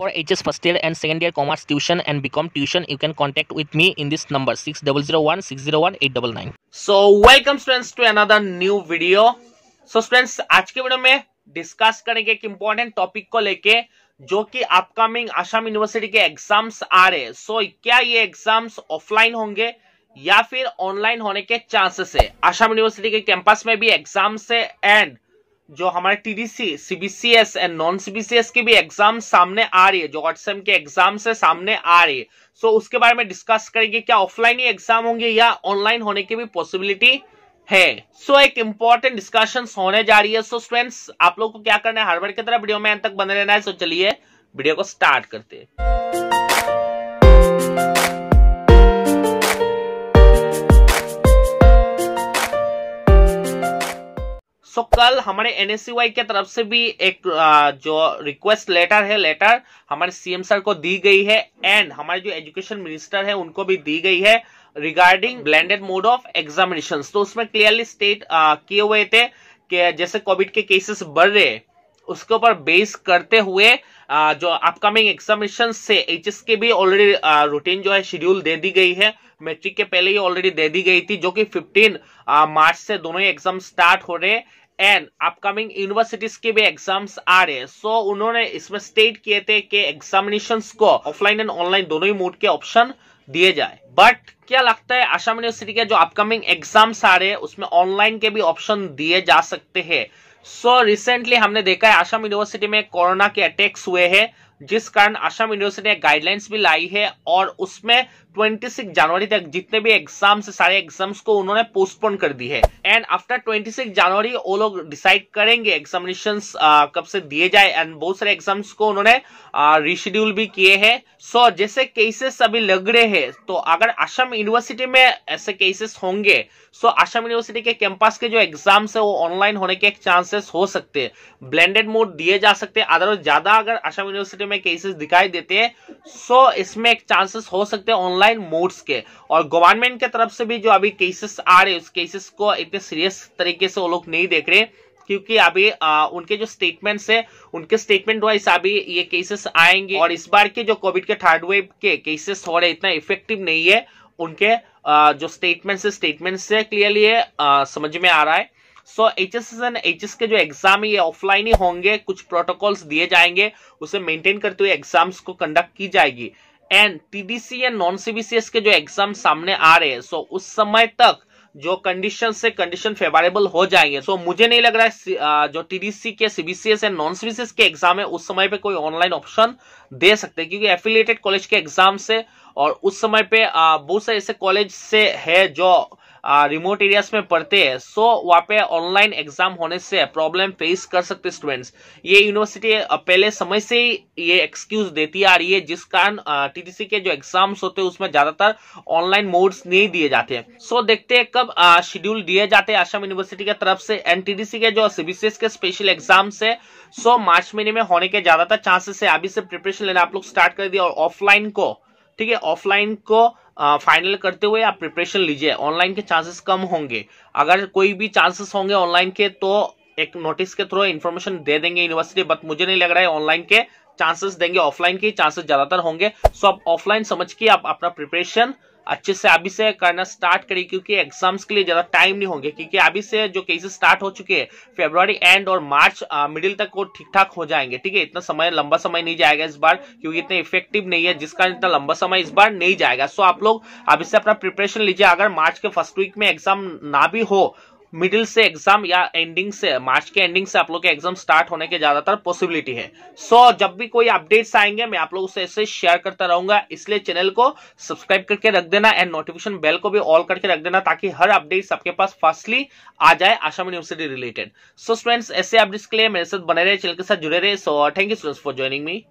for HS first year and second year commerce tuition and become tuition, you can contact with me in this number 6001 601 899. So welcome students to another new video. So students आज के video में discuss करेंगे एक important topic को लेके जो कि upcoming Assam university के एग्जाम्स आ रहे हैं सो so, क्या ये एग्जाम्स ऑफलाइन होंगे या फिर ऑनलाइन होने के चांसेस है आसाम यूनिवर्सिटी के कैंपस में भी एग्जाम्स है एंड जो हमारे TDC CBCS and non CBCS के भी एग्जाम सामने आ रही है जो व्हाट्सएप के एग्जाम से सामने आ रही है सो so, उसके बारे में डिस्कस करेंगे क्या ऑफलाइन ही एग्जाम होंगे या ऑनलाइन होने की भी पॉसिबिलिटी है सो so, एक इंपॉर्टेंट डिस्कशन होने जा रही है सो so, स्टूडेंट्स आप लोग को क्या करना है हार्वर्ड की तरह वीडियो में अंत तक बने रहना है सो so, चलिए वीडियो को स्टार्ट करते हैं सो कल हमारे एनएससीवाई e के तरफ से भी एक जो रिक्वेस्ट लेटर है लेटर हमारे सीएम सर को दी गई है एंड हमारे जो एजुकेशन मिनिस्टर है उनको भी दी गई है regarding blended mode of examination तो उसमें क्लियरली स्टेट किए हुए थे कि जैसे कोविड के केसेस बढ़ रहे उसके ऊपर बेस करते हुए जो अपकमिंग एग्जामिनेशन से एचएस के भी ऑलरेडी रूटीन जो है शेड्यूल दे दी गई है मैट्रिक के पहले ही ऑलरेडी दे दी गई थी जो कि 15 मार्च से दोनों ही एग्जाम स्टार्ट हो रहे एंड अपकमिंग यूनिवर्सिटीज के भी एग्जाम्स आ रहे हैं so, सो उन्होंने इसमें स्टेट किए थे कि एग्जामिनेशन को ऑफलाइन एंड ऑनलाइन दोनों ही मोड के ऑप्शन दिए जाए बट क्या लगता है आसाम यूनिवर्सिटी के जो अपकमिंग एग्जाम्स आ रहे हैं उसमें ऑनलाइन के भी ऑप्शन दिए जा सकते हैं सो so, रिसेंटली हमने देखा है आसाम यूनिवर्सिटी में कोरोना के अटैक्स हुए हैं जिस कारण आसाम यूनिवर्सिटी ने गाइडलाइंस भी लाई है और उसमें 26 जनवरी तक जितने भी एग्जाम्स सारे एग्जाम्स को उन्होंने पोस्टपोन कर दी है एंड आफ्टर 26 जनवरी वो लोग डिसाइड करेंगे एग्जामिनेशन कब से दिए जाए एंड बहुत सारे एग्जाम्स को उन्होंने रिशेड्यूल भी किए हैं सो so, जैसे केसेस अभी लग रहे हैं तो अगर आसाम यूनिवर्सिटी में ऐसे केसेस होंगे सो so, आसाम यूनिवर्सिटी के कैंपस के जो एग्जाम्स है वो ऑनलाइन होने के चांसेस हो सकते हैं ब्लेंडेड मोड दिए जा सकते हैं अदरवाइज ज्यादा अगर आसाम यूनिवर्सिटी में केसेस दिखाई देते हैं सो so, इसमें एक चांसेस हो सकते हैं ऑनलाइन मोड्स के और गवर्नमेंट के तरफ से भी जो अभी केसेस आ रहे हैं उस केसेस को इतने सीरियस तरीके से वो लोग नहीं देख रहे क्योंकि अभी आ, उनके जो स्टेटमेंट्स है उनके स्टेटमेंट वाइज अभी ये केसेस आएंगे और इस बार के जो कोविड के थर्ड वेव के केसेस हो रहे इतना इफेक्टिव नहीं है उनके आ, जो स्टेटमेंट्स है स्टेटमेंट्स से क्लियरली समझ में आ रहा है so H S and H S के जो एग्जाम है ये ऑफलाइन ही होंगे कुछ प्रोटोकॉल्स दिए जाएंगे उसे मेंटेन करते हुए एग्जाम्स को कंडक्ट की जाएगी and TDC and non CBCS के जो एग्जाम सामने आ रहे हैं सो so, उस समय तक जो कंडीशन से कंडीशन फेवरेबल हो जाएंगे सो so, मुझे नहीं लग रहा है जो टीडीसी के सीबीसीएस एंड नॉन सीबीसीएस के एग्जाम है उस समय पे कोई ऑनलाइन ऑप्शन दे सकते हैं क्योंकि एफिलिएटेड कॉलेज के एग्जाम से और उस समय पे बहुत सारे ऐसे कॉलेज से है जो रिमोट एरियाज में पढ़ते हैं सो वहाँ पे ऑनलाइन एग्जाम होने से प्रॉब्लम फेस कर सकते स्टूडेंट्स ये यूनिवर्सिटी पहले समय से ही ये एक्सक्यूज देती आ रही है जिस कारण टीटीसी के जो एग्जाम्स होते हैं उसमें ज्यादातर ऑनलाइन मोड्स नहीं दिए जाते हैं सो so, देखते हैं कब शेड्यूल दिए जाते हैं आसाम यूनिवर्सिटी के तरफ से एंड टीटीसी के जो सीबीसीएस के स्पेशल एग्जाम्स है सो मार्च महीने में होने के ज्यादातर चांसेस है अभी से प्रिपरेशन लेना आप लोग स्टार्ट कर दिया और ऑफलाइन को ठीक है ऑफलाइन को फाइनल करते हुए आप प्रिपरेशन लीजिए ऑनलाइन के चांसेस कम होंगे अगर कोई भी चांसेस होंगे ऑनलाइन के तो एक नोटिस के थ्रू इन्फॉर्मेशन दे देंगे यूनिवर्सिटी बट मुझे नहीं लग रहा है ऑनलाइन के चांसेस देंगे ऑफलाइन के चांसेस ज्यादातर होंगे सो आप ऑफलाइन समझ के आप अपना प्रिपरेशन अच्छे से अभी से करना स्टार्ट करिए क्योंकि एग्जाम्स के लिए ज्यादा टाइम नहीं होंगे क्योंकि अभी से जो केसेस स्टार्ट हो चुके हैं फेब्रवरी एंड और मार्च मिडिल तक वो ठीक ठाक हो जाएंगे ठीक है इतना समय लंबा समय नहीं जाएगा इस बार क्योंकि इतने इफेक्टिव नहीं है जिसका इतना लंबा समय इस बार नहीं जाएगा सो आप लोग अभी से अपना प्रिपरेशन लीजिए अगर मार्च के फर्स्ट वीक में एग्जाम ना भी हो मिडिल से एग्जाम या एंडिंग से मार्च के एंडिंग से आप लोग के एग्जाम स्टार्ट होने के ज्यादातर पॉसिबिलिटी है सो so, जब भी कोई अपडेट्स आएंगे मैं आप लोगों से ऐसे शेयर करता रहूंगा इसलिए चैनल को सब्सक्राइब करके रख देना एंड नोटिफिकेशन बेल को भी ऑल करके रख देना ताकि हर अपडेट आपके पास फास्टली आ जाए Assam university related so students ऐसे अपडेट्स के लिए मेरे साथ बने रहे चैनल के साथ जुड़े रहे so thank you students for joining me